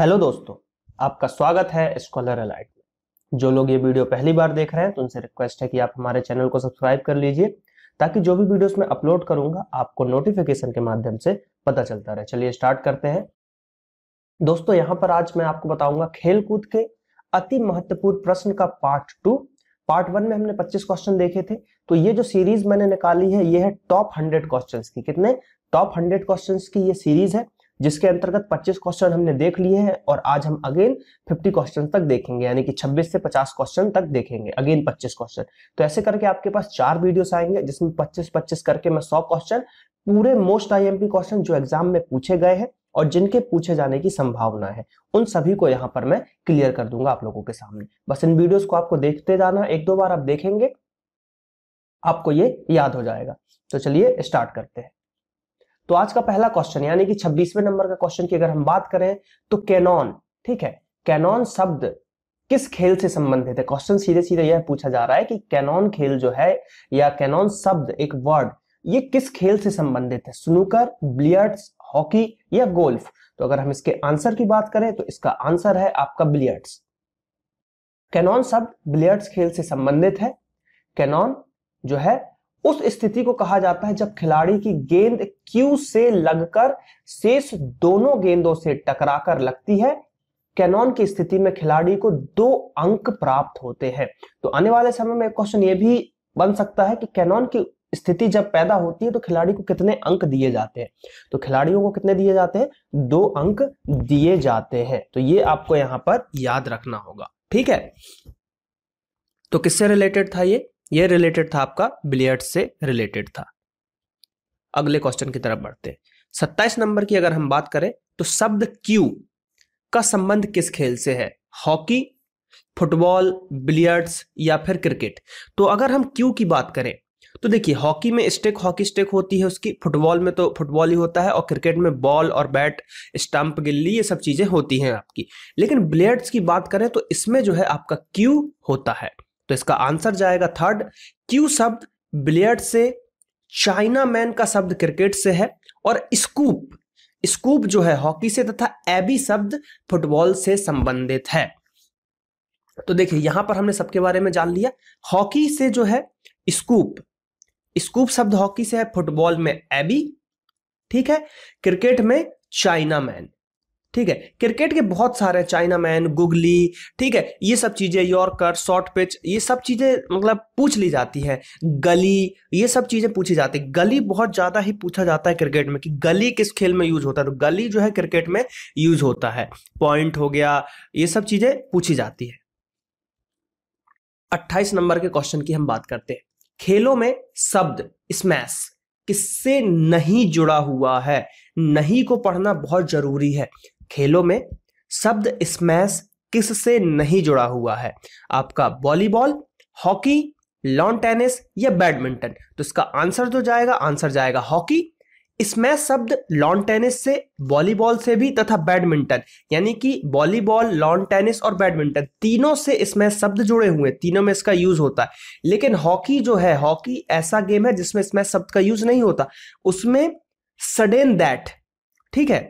hello दोस्तों आपका स्वागत है स्कॉलर अलाइट में जो लोग ये वीडियो पहली बार देख रहे हैं तो उनसे रिक्वेस्ट है कि आप हमारे चैनल को सब्सक्राइब कर लीजिए ताकि जो भी वीडियोस मैं अपलोड करूंगा आपको नोटिफिकेशन के माध्यम से पता चलता रहे चलिए स्टार्ट करते हैं दोस्तों यहाँ पर आज मैं आपको बताऊंगा खेलकूद के अति महत्वपूर्ण प्रश्न का पार्ट टू पार्ट वन में हमने 25 क्वेश्चन देखे थे तो ये जो सीरीज मैंने निकाली है ये है टॉप 100 क्वेश्चंस की कितने टॉप 100 क्वेश्चंस की ये सीरीज है जिसके अंतर्गत 25 क्वेश्चन हमने देख लिए हैं और आज हम अगेन 50 क्वेश्चन तक देखेंगे यानी कि 26 से 50 क्वेश्चन तक देखेंगे अगेन 25 क्वेश्चन तो ऐसे करके आपके पास चार वीडियोस आएंगे जिसमें 25 25 करके मैं 100 क्वेश्चन पूरे मोस्ट आईएमपी क्वेश्चन जो एग्जाम में पूछे गए हैं और जिनके पूछे जाने की संभावना है उन सभी को यहाँ पर मैं क्लियर कर दूंगा आप लोगों के सामने बस इन वीडियोस को आपको देखते जाना एक दो बार आप देखेंगे आपको ये याद हो जाएगा तो चलिए स्टार्ट करते हैं तो आज का पहला क्वेश्चन यानी कि 26वें नंबर का क्वेश्चन की अगर हम बात करें तो कैनॉन ठीक है कैनॉन शब्द किस खेल से संबंधित है क्वेश्चन सीधे सीधे यह पूछा जा रहा है कि कैनॉन खेल जो है या कैनॉन शब्द एक वर्ड ये किस खेल से संबंधित है स्नूकर बिलियर्ड्स हॉकी या गोल्फ तो अगर हम इसके आंसर की बात करें तो इसका आंसर है आपका बिलियर्ड्स कैनॉन शब्द बिलियर्ड्स खेल से संबंधित है कैनॉन जो है उस स्थिति को कहा जाता है जब खिलाड़ी की गेंद क्यू से लगकर शेष दोनों गेंदों से टकराकर लगती है कैनॉन की स्थिति में खिलाड़ी को दो अंक प्राप्त होते हैं तो आने वाले समय में क्वेश्चन ये भी बन सकता है कि कैनॉन की स्थिति जब पैदा होती है तो खिलाड़ी को कितने अंक दिए जाते हैं तो खिलाड़ियों को कितने दिए जाते हैं दो अंक दिए जाते हैं तो ये आपको यहां पर याद रखना होगा ठीक है तो किससे रिलेटेड था ये ये रिलेटेड था आपका बिलियर्ड से रिलेटेड था अगले क्वेश्चन की तरफ बढ़ते सत्ताईस नंबर की अगर हम बात करें तो शब्द क्यू का संबंध किस खेल से है हॉकी फुटबॉल बिलियर्ड्स या फिर क्रिकेट तो अगर हम क्यू की बात करें तो देखिए हॉकी में स्टिक हॉकी स्टिक होती है उसकी फुटबॉल में तो फुटबॉल ही होता है और क्रिकेट में बॉल और बैट स्टंप गिल्ली ये सब चीज़ें होती हैं आपकी लेकिन ब्लेड्स की बात करें तो इसमें जो है आपका क्यू होता है तो इसका आंसर जाएगा थर्ड क्यू शब्द बिलियर्ड से चाइना मैन का शब्द क्रिकेट से है और स्कूप स्कूप जो है हॉकी से तथा एबी शब्द फुटबॉल से संबंधित है तो देखिए यहां पर हमने सबके बारे में जान लिया हॉकी से जो है स्कूप स्कूप शब्द हॉकी से है फुटबॉल में एबी ठीक है क्रिकेट में चाइना मैन ठीक है क्रिकेट के बहुत सारे चाइना मैन गुगली ठीक है ये सब चीज़ें यॉर्कर शॉर्ट पिच ये सब चीज़ें मतलब पूछ ली जाती है गली ये सब चीज़ें पूछी जाती है गली बहुत ज़्यादा ही पूछा जाता है क्रिकेट में कि गली किस खेल में यूज होता है तो गली जो है क्रिकेट में यूज होता है पॉइंट हो गया ये सब चीज़ें पूछी जाती है अट्ठाईस नंबर के क्वेश्चन की हम बात करते हैं खेलों में शब्द स्मैश किससे नहीं जुड़ा हुआ है नहीं को पढ़ना बहुत जरूरी है खेलों में शब्द स्मैश किस से नहीं जुड़ा हुआ है आपका वॉलीबॉल हॉकी लॉन टेनिस या बैडमिंटन तो इसका आंसर जो तो जाएगा आंसर जाएगा हॉकी स्मैश शब्द लॉन टेनिस से वॉलीबॉल से भी तथा बैडमिंटन यानी कि वॉलीबॉल लॉन टेनिस और बैडमिंटन तीनों से स्मैश शब्द जुड़े हुए हैं तीनों में इसका यूज होता है लेकिन हॉकी जो है हॉकी ऐसा गेम है जिसमें स्मैश शब्द का यूज नहीं होता उसमें सडेन दैट ठीक है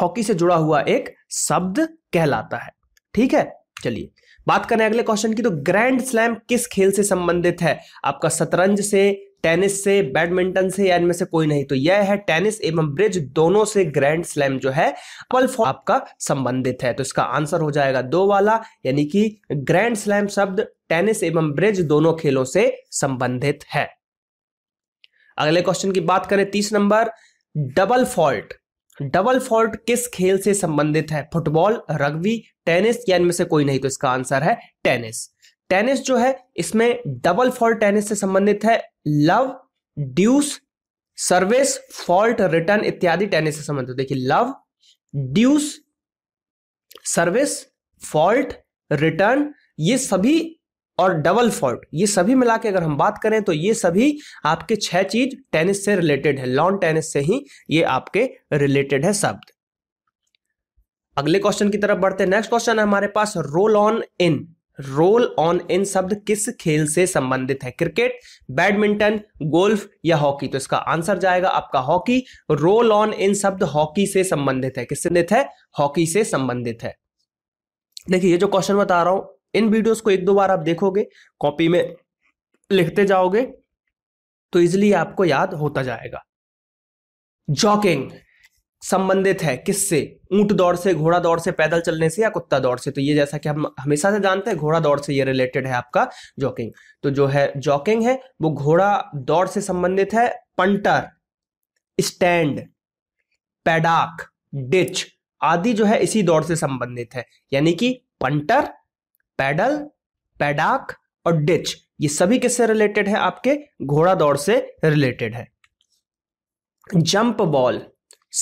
हॉकी से जुड़ा हुआ एक शब्द कहलाता है ठीक है चलिए बात करें अगले क्वेश्चन की तो ग्रैंड स्लैम किस खेल से संबंधित है आपका शतरंज से टेनिस से बैडमिंटन से या इनमें से कोई नहीं तो यह है टेनिस एवं ब्रिज दोनों से ग्रैंड स्लैम जो है अल्फॉ आपका संबंधित है तो इसका आंसर हो जाएगा दो वाला यानी कि ग्रैंड स्लैम शब्द टेनिस एवं ब्रिज दोनों खेलों से संबंधित है अगले क्वेश्चन की बात करें तीस number double fault double fault किस खेल से संबंधित है फुटबॉल रग्बी टेनिस या इनमें से कोई नहीं तो इसका आंसर है टेनिस टेनिस जो है इसमें डबल फॉल्ट टेनिस से संबंधित है love deuce service fault return इत्यादि टेनिस से संबंधित देखिए love deuce service fault return ये सभी और डबल फॉल्ट ये सभी मिला के अगर हम बात करें तो ये सभी आपके छह चीज टेनिस से रिलेटेड है लॉन टेनिस से ही ये आपके रिलेटेड है शब्द अगले क्वेश्चन की तरफ बढ़ते हैं नेक्स्ट क्वेश्चन है हमारे पास roll on in roll on in शब्द किस खेल से संबंधित है क्रिकेट बैडमिंटन गोल्फ या हॉकी तो इसका आंसर जाएगा आपका हॉकी रोल ऑन इन शब्द हॉकी से संबंधित है किस संबंधित है हॉकी से संबंधित है देखिए ये जो क्वेश्चन बता रहा हूं इन वीडियोस को एक दो बार आप देखोगे कॉपी में लिखते जाओगे तो इजिली आपको याद होता जाएगा जॉकिंग संबंधित है किससे ऊंट दौड़ से घोड़ा दौड़ से पैदल चलने से या कुत्ता दौड़ से तो ये जैसा कि हम हमेशा से जानते हैं घोड़ा दौड़ से ये रिलेटेड है आपका जॉकिंग तो जो है जॉकिंग है वो घोड़ा दौड़ से संबंधित है पंटर स्टैंड पैडाक डिच आदि जो है इसी दौड़ से संबंधित है यानी कि पंटर पैडल पैडाक और डिच ये सभी किससे रिलेटेड है आपके घोड़ा दौड़ से रिलेटेड है जंप बॉल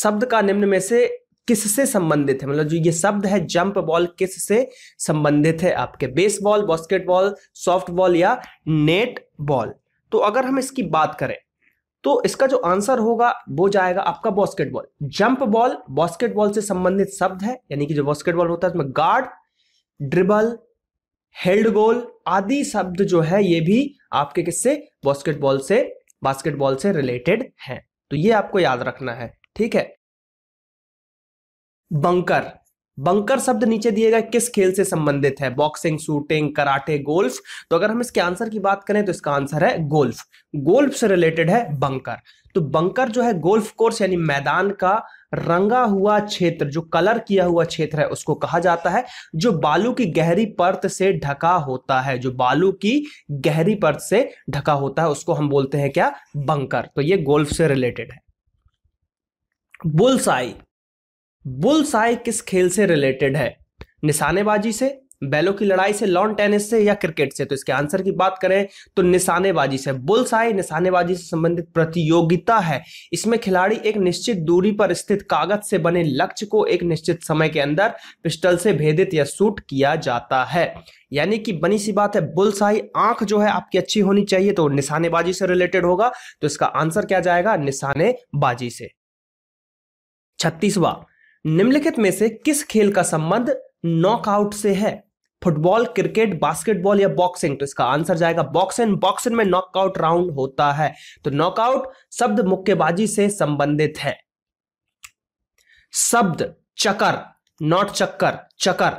शब्द का निम्न में से किससे संबंधित है मतलब जो ये शब्द है जंप बॉल किस से संबंधित है आपके बेसबॉल बास्केटबॉल बॉल या नेट बॉल तो अगर हम इसकी बात करें तो इसका जो आंसर होगा वो जाएगा आपका बास्केटबॉल जंप बॉल बास्केटबॉल से संबंधित शब्द है यानी कि जो बास्केटबॉल होता है उसमें गार्ड ड्रिबल हेल्ड गोल आदि शब्द जो है ये भी आपके किससे बास्केटबॉल से बास्केटबॉल से रिलेटेड हैं तो ये आपको याद रखना है ठीक है बंकर बंकर शब्द नीचे दिए गए किस खेल से संबंधित है बॉक्सिंग शूटिंग कराटे गोल्फ तो अगर हम इसके आंसर की बात करें तो इसका आंसर है गोल्फ गोल्फ से रिलेटेड है बंकर तो बंकर जो है गोल्फ कोर्स यानी मैदान का रंगा हुआ क्षेत्र जो कलर किया हुआ क्षेत्र है उसको कहा जाता है जो बालू की गहरी परत से ढका होता है जो बालू की गहरी परत से ढका होता है उसको हम बोलते हैं क्या बंकर तो ये गोल्फ से रिलेटेड है बुलसाई बुलसाई किस खेल से रिलेटेड है निशानेबाजी से बैलों की लड़ाई से लॉन टेनिस से या क्रिकेट से तो इसके आंसर की बात करें तो निशानेबाजी से बुल्स आई निशानेबाजी से संबंधित प्रतियोगिता है इसमें खिलाड़ी एक निश्चित दूरी पर स्थित कागज से बने लक्ष्य को एक निश्चित समय के अंदर पिस्टल से भेदित या शूट किया जाता है यानी कि बनी सी बात है बुल्स आई आंख जो है आपकी अच्छी होनी चाहिए तो निशानेबाजी से रिलेटेड होगा तो इसका आंसर क्या जाएगा निशानेबाजी से छत्तीसवा निम्नलिखित में से किस खेल का संबंध नॉकआउट से है फुटबॉल क्रिकेट बास्केटबॉल या बॉक्सिंग तो इसका आंसर जाएगा बॉक्सिंग बॉक्सिंग में नॉकआउट राउंड होता है तो नॉकआउट शब्द मुक्केबाजी से संबंधित है शब्द चकर नॉट चक्कर चकर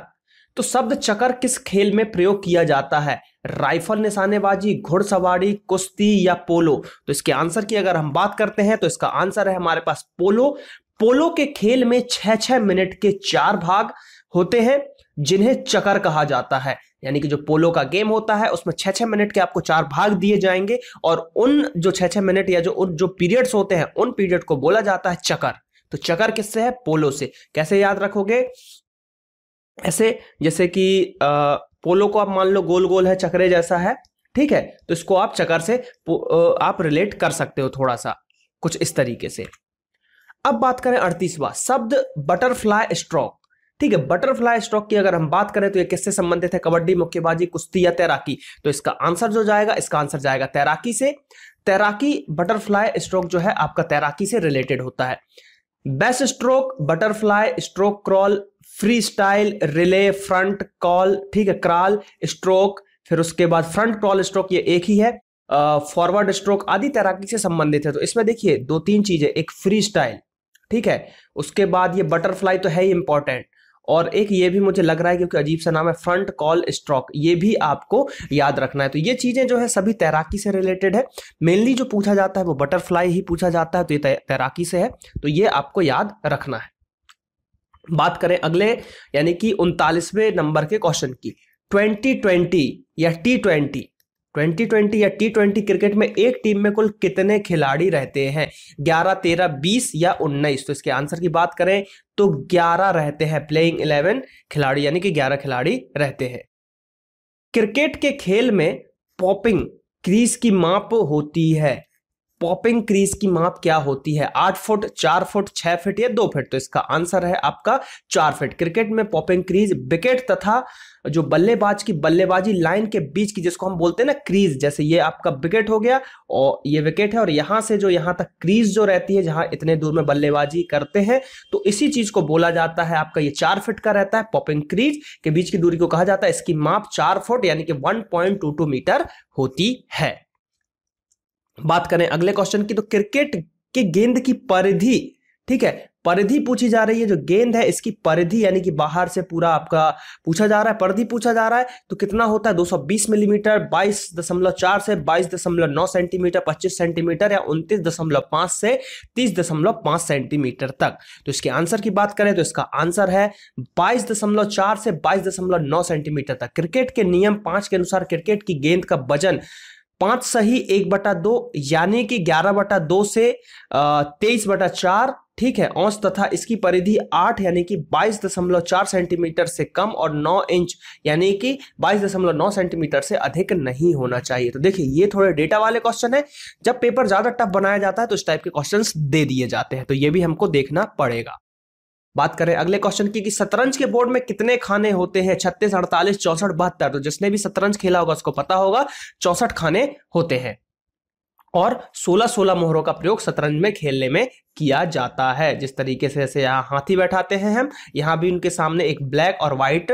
तो शब्द चकर किस खेल में प्रयोग किया जाता है राइफल निशानेबाजी घुड़सवारी कुश्ती या पोलो तो इसके आंसर की अगर हम बात करते हैं तो इसका आंसर है हमारे पास पोलो पोलो के खेल में छह छह मिनट के चार भाग होते हैं जिन्हें चकर कहा जाता है यानी कि जो पोलो का गेम होता है उसमें छः छः मिनट के आपको चार भाग दिए जाएंगे और उन जो छः छः मिनट या जो उन जो पीरियड्स होते हैं उन पीरियड को बोला जाता है चकर तो चकर किससे है पोलो से कैसे याद रखोगे ऐसे जैसे कि पोलो को आप मान लो गोल गोल है चकरे जैसा है ठीक है तो इसको आप चकर से आप रिलेट कर सकते हो थोड़ा सा कुछ इस तरीके से अब बात करें अड़तीसवा शब्द बटरफ्लाई स्ट्रोक ठीक है बटरफ्लाई स्ट्रोक की अगर हम बात करें तो ये किससे संबंधित है कबड्डी मुक्केबाजी कुश्ती या तैराकी तो इसका आंसर जो जाएगा इसका आंसर जाएगा तैराकी से तैराकी बटरफ्लाई स्ट्रोक जो है आपका तैराकी से रिलेटेड होता है breaststroke butterfly stroke crawl freestyle relay front crawl ठीक है क्रॉल स्ट्रोक फिर उसके बाद फ्रंट क्रॉल स्ट्रोक ये एक ही है फॉरवर्ड स्ट्रोक आदि तैराकी से संबंधित है तो इसमें देखिए दो तीन चीजें एक फ्री स्टाइल ठीक है उसके बाद ये बटरफ्लाई तो है ही इंपॉर्टेंट और एक ये भी मुझे लग रहा है क्योंकि अजीब सा नाम है फ्रंट कॉल स्ट्रोक ये भी आपको याद रखना है तो ये चीज़ें जो है सभी तैराकी से रिलेटेड है मेनली जो पूछा जाता है वो बटरफ्लाई ही पूछा जाता है तो ये तैराकी से है तो ये आपको याद रखना है बात करें अगले यानी कि उनतालीसवें नंबर के क्वेश्चन की ट्वेंटी ट्वेंटी या टी ट्वेंटी 2020 या टी ट्वेंटी क्रिकेट में एक टीम में कुल कितने खिलाड़ी रहते हैं 11, 13, 20 या 19 तो इसके आंसर की बात करें तो 11 रहते हैं प्लेइंग 11 खिलाड़ी यानी कि 11 खिलाड़ी रहते हैं क्रिकेट के खेल में पॉपिंग क्रीज की माप होती है पॉपिंग क्रीज की माप क्या होती है आठ फुट चार फुट छह फिट या दो फिट तो इसका आंसर है आपका चार फिट क्रिकेट में पॉपिंग क्रीज विकेट तथा जो बल्लेबाज की बल्लेबाजी लाइन के बीच की जिसको हम बोलते हैं ना क्रीज जैसे ये आपका विकेट हो गया और ये विकेट है और यहां से जो यहां तक क्रीज जो रहती है जहां इतने दूर में बल्लेबाजी करते हैं तो इसी चीज को बोला जाता है आपका ये चार फिट का रहता है पॉपिंग क्रीज के बीच की दूरी को कहा जाता है इसकी माप चार फुट यानी कि वन मीटर होती है बात करें अगले क्वेश्चन की तो क्रिकेट के गेंद की परिधि ठीक है परिधि पूछी जा रही है जो गेंद है इसकी परिधि यानी कि बाहर से पूरा आपका पूछा जा रहा है परिधि पूछा जा रहा है तो कितना होता है 220 मिलीमीटर 22.4 से 22.9 सेंटीमीटर 25 सेंटीमीटर या 29.5 से 30.5 सेंटीमीटर तक तो इसके आंसर की बात करें तो इसका आंसर है 22.4 से 22.9 सेंटीमीटर तक क्रिकेट के नियम पांच के अनुसार क्रिकेट की गेंद का वजन पांच सही एक बटा दो यानी कि ग्यारह बटा दो से तेईस बटा चार ठीक है औस तथा इसकी परिधि आठ यानी कि बाईस दशमलव चार सेंटीमीटर से कम और नौ इंच यानी कि बाईस दशमलव नौ सेंटीमीटर से अधिक नहीं होना चाहिए तो देखिए ये थोड़े डेटा वाले क्वेश्चन है जब पेपर ज्यादा टफ बनाया जाता है तो इस टाइप के क्वेश्चन दे दिए जाते हैं तो ये भी हमको देखना पड़ेगा बात करें अगले क्वेश्चन की कि शतरंज के बोर्ड में कितने खाने होते हैं छत्तीस अड़तालीस चौसठ बहत्तर तो जिसने भी शतरंज खेला होगा उसको पता होगा चौसठ खाने होते हैं और 16-16 मोहरों का प्रयोग शतरंज में खेलने में किया जाता है जिस तरीके से जैसे यहाँ हाथी बैठाते हैं हम यहाँ भी उनके सामने एक ब्लैक और व्हाइट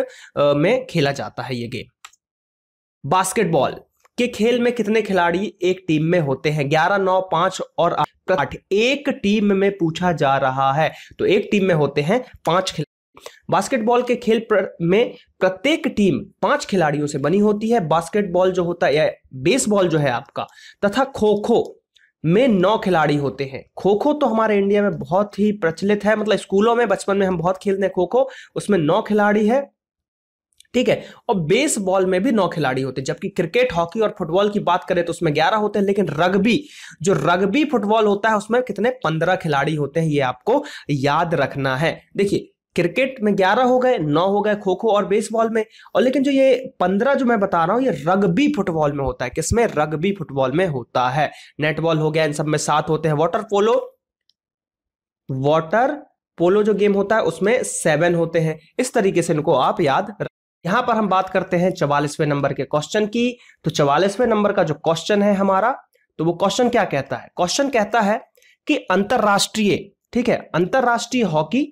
में खेला जाता है ये गेम बास्केटबॉल कि खेल में कितने खिलाड़ी एक टीम में होते हैं ग्यारह नौ पांच और आठ एक टीम में पूछा जा रहा है तो एक टीम में होते हैं पांच खिलाड़ी बास्केटबॉल के खेल प्र, में प्रत्येक टीम पांच खिलाड़ियों से बनी होती है बास्केटबॉल जो होता है बेसबॉल जो है आपका तथा खो खो में नौ खिलाड़ी होते हैं खो खो तो हमारे इंडिया में बहुत ही प्रचलित है मतलब स्कूलों में बचपन में हम बहुत खेलते हैं खो खो उसमें नौ खिलाड़ी है ठीक है और बेसबॉल में भी नौ खिलाड़ी होते हैं जबकि क्रिकेट हॉकी और फुटबॉल की बात करें तो उसमें ग्यारह होते हैं लेकिन रग्बी जो रग्बी फुटबॉल होता है उसमें कितने पंद्रह खिलाड़ी होते हैं ये आपको याद रखना है देखिए क्रिकेट में ग्यारह हो गए नौ हो गए खो खो और बेसबॉल में और लेकिन जो ये पंद्रह जो मैं बता रहा हूँ ये रग्बी फुटबॉल में होता है किसमें रग्बी फुटबॉल में होता है नेटबॉल हो गया इन सब में सात होते हैं वाटर पोलो वाटर पोलो जो गेम होता है उसमें सेवन होते हैं इस तरीके से इनको आप याद यहां पर हम बात करते हैं चवालीसवें नंबर के क्वेश्चन की तो चवालीसवें नंबर का जो क्वेश्चन है हमारा तो वो क्वेश्चन क्या कहता है क्वेश्चन कहता है कि अंतरराष्ट्रीय ठीक है अंतरराष्ट्रीय हॉकी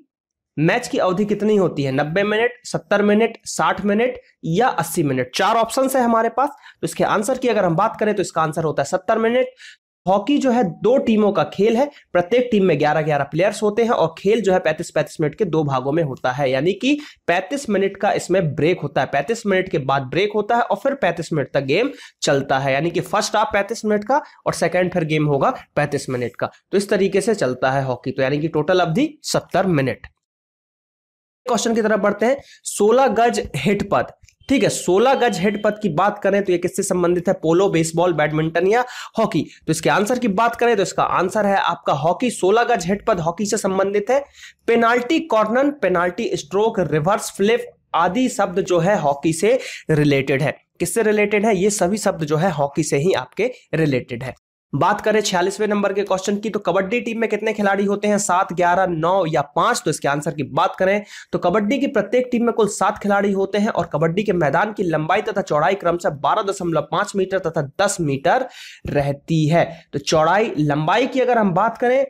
मैच की अवधि कितनी होती है 90 मिनट 70 मिनट 60 मिनट या 80 मिनट चार ऑप्शन है हमारे पास तो इसके आंसर की अगर हम बात करें तो इसका आंसर होता है 70 मिनट हॉकी जो है दो टीमों का खेल है प्रत्येक टीम में 11 11 प्लेयर्स होते हैं और खेल जो है 35 35 मिनट के दो भागों में होता है यानी कि 35 मिनट का इसमें ब्रेक होता है 35 मिनट के बाद ब्रेक होता है और फिर 35 मिनट तक गेम चलता है यानी कि फर्स्ट हाफ 35 मिनट का और सेकेंड फिर गेम होगा 35 मिनट का तो इस तरीके से चलता है हॉकी तो यानी कि टोटल अवधि सत्तर मिनट क्वेश्चन की तरफ बढ़ते हैं सोलह गज हिट पथ ठीक है सोलह गज हेड पद की बात करें तो ये किससे संबंधित है पोलो बेसबॉल बैडमिंटन या हॉकी तो इसके आंसर की बात करें तो इसका आंसर है आपका हॉकी सोलह गज हेड पद हॉकी से संबंधित है penalty corner penalty stroke reverse flip आदि शब्द जो है हॉकी से रिलेटेड है किससे रिलेटेड है ये सभी शब्द जो है हॉकी से ही आपके रिलेटेड है बात करें छियालीसवें नंबर के क्वेश्चन की तो कबड्डी टीम में कितने खिलाड़ी होते हैं सात ग्यारह नौ या पांच तो इसके आंसर की बात करें तो कबड्डी की प्रत्येक टीम में कुल सात खिलाड़ी होते हैं और कबड्डी के मैदान की लंबाई तथा चौड़ाई क्रम से बारह मीटर तथा दस मीटर रहती है तो चौड़ाई लंबाई की अगर हम बात करें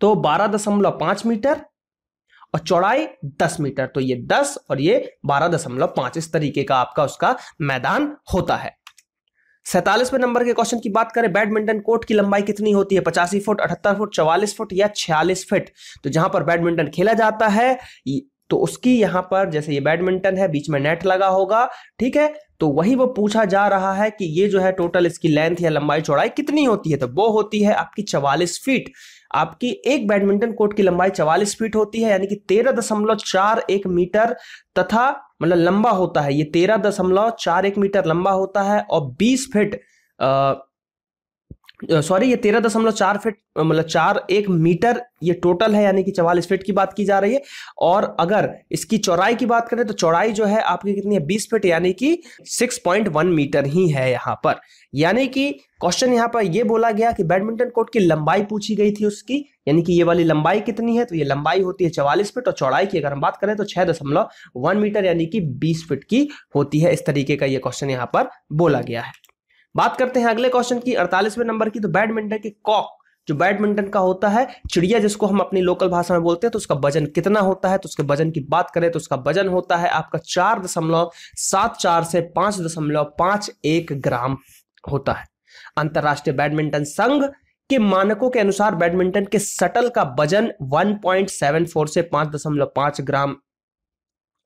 तो बारह दशमलव पांच मीटर और चौड़ाई दस मीटर तो ये दस और ये बारह दशमलव पांच इस तरीके का आपका उसका मैदान होता है सैतालीसवें नंबर के क्वेश्चन की बात करें बैडमिंटन कोर्ट की लंबाई कितनी होती है पचासी फुट अठहत्तर फुट चवालीस फुट या छियालीस फुट तो जहां पर बैडमिंटन खेला जाता है तो उसकी यहां पर जैसे ये बैडमिंटन है बीच में नेट लगा होगा ठीक है तो वही वो पूछा जा रहा है कि ये जो है टोटल इसकी लेंथ या लंबाई चौड़ाई कितनी होती है तो वो होती है आपकी चवालीस फीट आपकी एक बैडमिंटन कोर्ट की लंबाई चवालीस फीट होती है यानी कि तेरह दशमलव चार एक मीटर तथा मतलब लंबा होता है ये तेरह दशमलव चार एक मीटर लंबा होता है और बीस फिट सॉरी ये तेरह दशमलव चार फिट मतलब चार एक मीटर ये टोटल है यानी कि चवालीस फिट की बात की जा रही है और अगर इसकी चौड़ाई की बात करें तो चौड़ाई जो है आपकी कितनी है बीस फिट यानी कि सिक्स पॉइंट वन मीटर ही है यहाँ पर यानी कि क्वेश्चन यहाँ पर ये बोला गया कि बैडमिंटन कोर्ट की लंबाई पूछी गई थी उसकी यानी कि ये वाली लंबाई कितनी है तो ये लंबाई होती है चवालीस फिट और चौड़ाई की अगर हम बात करें तो छह दशमलव वन मीटर यानी कि बीस फिट की होती है इस तरीके का ये क्वेश्चन यहाँ पर बोला गया है बात करते हैं अगले क्वेश्चन की अड़तालीसवें नंबर की तो बैडमिंटन के कॉक जो बैडमिंटन का होता है चिड़िया जिसको हम अपनी लोकल भाषा में बोलते हैं तो उसका वजन कितना होता है तो उसके वजन की बात करें तो उसका वजन होता है आपका चार दशमलव सात चार से पांच दशमलव पांच एक ग्राम होता है अंतर्राष्ट्रीय बैडमिंटन संघ के मानकों के अनुसार बैडमिंटन के सटल का वजन 1.74 से 5.5 ग्राम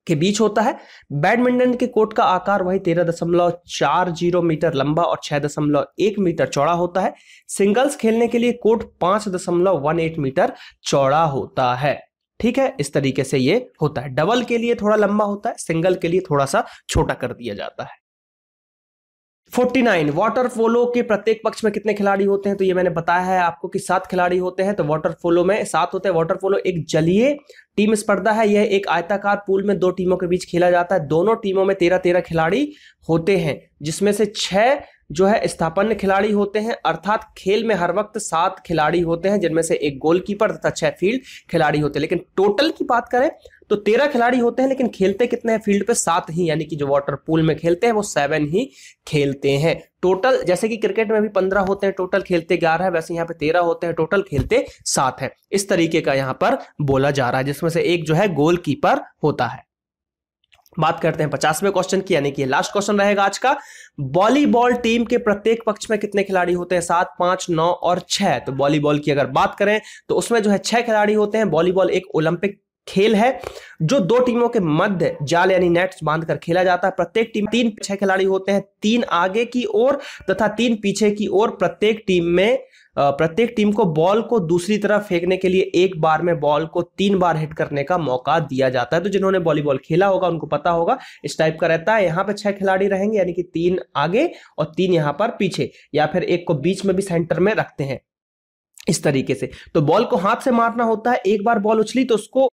के बीच होता है बैडमिंटन के कोर्ट का आकार वही तेरह दशमलव चार जीरो मीटर लंबा और छह दशमलव एक मीटर चौड़ा होता है सिंगल्स खेलने के लिए कोर्ट पांच दशमलव वन एट मीटर चौड़ा होता है ठीक है इस तरीके से ये होता है डबल के लिए थोड़ा लंबा होता है सिंगल के लिए थोड़ा सा छोटा कर दिया जाता है फोर्टी नाइन वाटर पोलो के प्रत्येक पक्ष में कितने खिलाड़ी होते हैं तो ये मैंने बताया है आपको कि सात खिलाड़ी होते हैं तो वाटर पोलो में सात होते हैं वाटर पोलो एक जलीय टीम स्पर्धा है यह एक आयताकार पूल में दो टीमों के बीच खेला जाता है दोनों टीमों में तेरह तेरह खिलाड़ी होते हैं जिसमें से छह जो है स्थापन खिलाड़ी होते हैं अर्थात खेल में हर वक्त सात खिलाड़ी होते हैं जिनमें से एक गोलकीपर तथा छह फील्ड खिलाड़ी होते हैं लेकिन टोटल की बात करें तो तेरह खिलाड़ी होते हैं लेकिन खेलते कितने हैं फील्ड पे सात ही यानी कि जो वाटर पूल में खेलते हैं वो सेवन ही खेलते हैं टोटल जैसे कि क्रिकेट में भी पंद्रह होते हैं टोटल खेलते ग्यारह है वैसे यहाँ पे तेरह होते हैं टोटल खेलते सात है इस तरीके का यहाँ पर बोला जा रहा है जिसमें से एक जो है गोल होता है बात करते हैं पचासवें क्वेश्चन की यानी कि लास्ट क्वेश्चन रहेगा आज का वॉलीबॉल टीम के प्रत्येक पक्ष में कितने खिलाड़ी होते हैं सात पांच नौ और छह तो वॉलीबॉल की अगर बात करें तो उसमें जो है छह खिलाड़ी होते हैं वॉलीबॉल एक ओलंपिक खेल है जो दो टीमों के मध्य जाल यानी नेट्स बांधकर खेला जाता है प्रत्येक टीम तीन छह खिलाड़ी होते हैं तीन आगे की ओर तथा तीन पीछे की ओर प्रत्येक टीम में प्रत्येक टीम को बॉल को दूसरी तरफ फेंकने के लिए एक बार में बॉल को तीन बार हिट करने का मौका दिया जाता है तो जिन्होंने वॉलीबॉल खेला होगा उनको पता होगा इस टाइप का रहता है यहाँ पर छह खिलाड़ी रहेंगे यानी कि तीन आगे और तीन यहाँ पर पीछे या फिर एक को बीच में भी सेंटर में रखते हैं इस तरीके से तो बॉल को हाथ से मारना होता है एक बार बॉल उछली तो उसको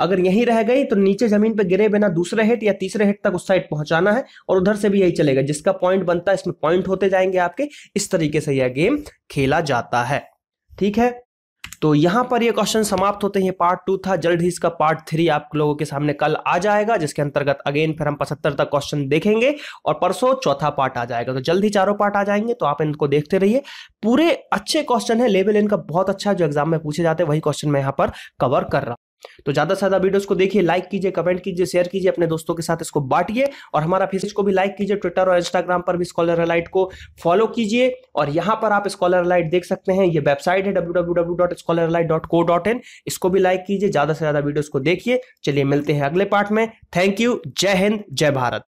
अगर यहीं रह गई तो नीचे जमीन पर गिरे बिना दूसरे हेट या तीसरे हेट तक उस साइड पहुंचाना है और उधर से भी यही चलेगा जिसका पॉइंट बनता है इसमें पॉइंट होते जाएंगे आपके इस तरीके से यह गेम खेला जाता है ठीक है तो यहां पर ये क्वेश्चन समाप्त होते हैं पार्ट टू था जल्द ही इसका पार्ट थ्री आप लोगों के सामने कल आ जाएगा जिसके अंतर्गत अगेन फिर हम पचहत्तर तक क्वेश्चन देखेंगे और परसों चौथा पार्ट आ जाएगा तो जल्द ही चारों पार्ट आ जाएंगे तो आप इनको देखते रहिए पूरे अच्छे क्वेश्चन है लेवल इनका बहुत अच्छा जो एग्जाम में पूछे जाते हैं वही क्वेश्चन मैं यहाँ पर कवर कर रहा हूँ तो ज़्यादा से ज़्यादा वीडियोस को देखिए लाइक कीजिए कमेंट कीजिए शेयर कीजिए अपने दोस्तों के साथ इसको बांटिए और हमारा फेसबुक को भी लाइक कीजिए ट्विटर और इंस्टाग्राम पर भी स्कॉलर अलाइट को फॉलो कीजिए और यहां पर आप स्कॉलर अलाइट देख सकते हैं ये वेबसाइट है डब्ल्यू इसको भी लाइक कीजिए ज़्यादा से ज़्यादा वीडियोज़ को देखिए चलिए मिलते हैं अगले पार्ट में थैंक यू जय हिंद जय भारत